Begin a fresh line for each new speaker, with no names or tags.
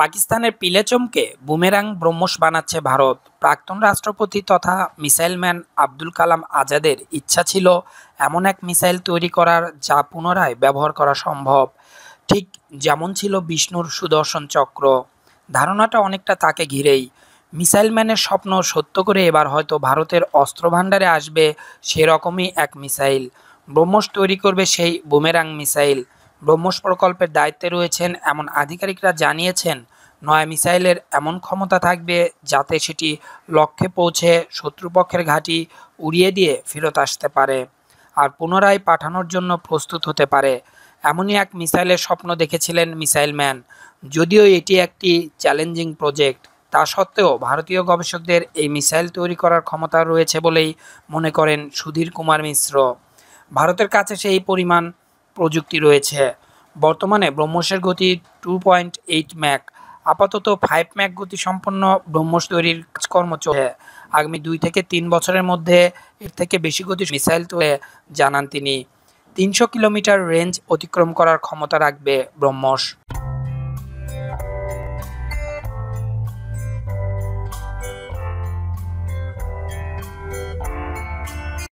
পাকিস্তানের পিলে চমকে বুমেরাং ব্রহ্মস বানাচ্ছে ভারত প্রাক্তন রাষ্ট্রপতি তথা মিসাইলম্যান আব্দুল কালাম আজাদের ইচ্ছা ছিল এমন এক মিসাইল তৈরি করার যা পুনরায় ব্যবহার করা সম্ভব ঠিক যেমন ছিল বিষ্ণুর সুদর্শন চক্র ধারণাটা অনেকটা তাকে ঘিরেই মিসাইলম্যানের স্বপ্ন সত্য করে এবার হয়তো ভারতের অস্ত্রভাণ্ডারে আসবে সেরকমই এক মিসাইল ব্রহ্মস তৈরি করবে সেই বুমেরাং মিসাইল ব্রহ্মস প্রকল্পের দায়িত্বে রয়েছেন এমন আধিকারিকরা জানিয়েছেন নয়া মিসাইলের এমন ক্ষমতা থাকবে যাতে সেটি লক্ষ্যে পৌঁছে শত্রুপক্ষের ঘাঁটি উড়িয়ে দিয়ে ফেরত আসতে পারে আর পুনরায় পাঠানোর জন্য প্রস্তুত হতে পারে এমনই এক মিসাইলের স্বপ্ন দেখেছিলেন মিসাইল ম্যান যদিও এটি একটি চ্যালেঞ্জিং প্রজেক্ট তা সত্ত্বেও ভারতীয় গবেষকদের এই মিসাইল তৈরি করার ক্ষমতা রয়েছে বলেই মনে করেন সুধীর কুমার মিশ্র ভারতের কাছে সেই পরিমাণ প্রযুক্তি রয়েছে বর্তমানে ব্রহ্মসের গতি টু পয়েন্ট এইট ম্যাক আপাতত ফাইভ ম্যাক গতি সম্পন্ন ব্রহ্মস তৈরির কাজকর্ম চলে আগামী দুই থেকে তিন বছরের মধ্যে এর থেকে বেশি গতি মিসাইল তৈরি জানান তিনি তিনশো কিলোমিটার রেঞ্জ অতিক্রম করার ক্ষমতা রাখবে ব্রহ্মস